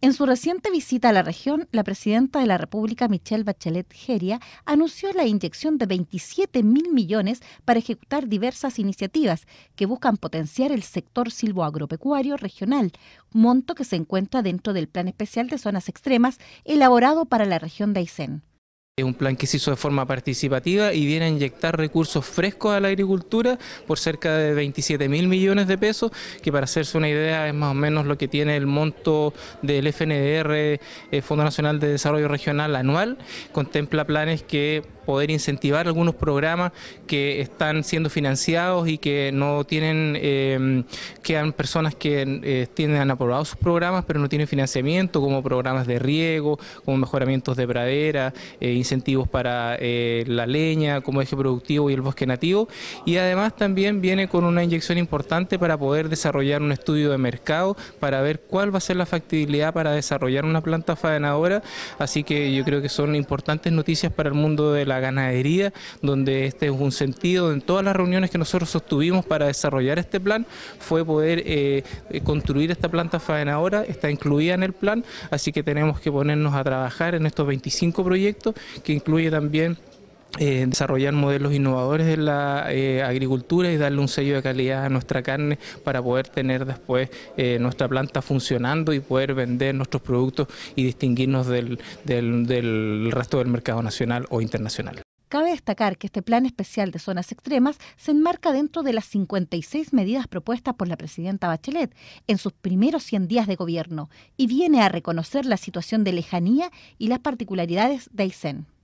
En su reciente visita a la región, la presidenta de la República, Michelle Bachelet Geria, anunció la inyección de 27 mil millones para ejecutar diversas iniciativas que buscan potenciar el sector silvoagropecuario regional, monto que se encuentra dentro del Plan Especial de Zonas Extremas elaborado para la región de Aysén. Es un plan que se hizo de forma participativa y viene a inyectar recursos frescos a la agricultura por cerca de 27 mil millones de pesos, que para hacerse una idea es más o menos lo que tiene el monto del FNDR, eh, Fondo Nacional de Desarrollo Regional anual. Contempla planes que poder incentivar algunos programas que están siendo financiados y que no tienen, eh, quedan personas que eh, tienen, han aprobado sus programas pero no tienen financiamiento, como programas de riego, como mejoramientos de pradera, eh, incentivos para eh, la leña como eje productivo y el bosque nativo. Y además también viene con una inyección importante para poder desarrollar un estudio de mercado para ver cuál va a ser la factibilidad para desarrollar una planta faenadora. Así que yo creo que son importantes noticias para el mundo de la ganadería, donde este es un sentido en todas las reuniones que nosotros sostuvimos para desarrollar este plan, fue poder eh, eh, construir esta planta faenadora, está incluida en el plan, así que tenemos que ponernos a trabajar en estos 25 proyectos, que incluye también eh, desarrollar modelos innovadores de la eh, agricultura y darle un sello de calidad a nuestra carne para poder tener después eh, nuestra planta funcionando y poder vender nuestros productos y distinguirnos del, resto del mercado nacional o internacional. Cabe destacar que este plan especial de zonas extremas se enmarca dentro de las 56 medidas propuestas por la presidenta Bachelet en sus primeros 100 días de gobierno y viene a reconocer la situación de lejanía y las particularidades de Aysén.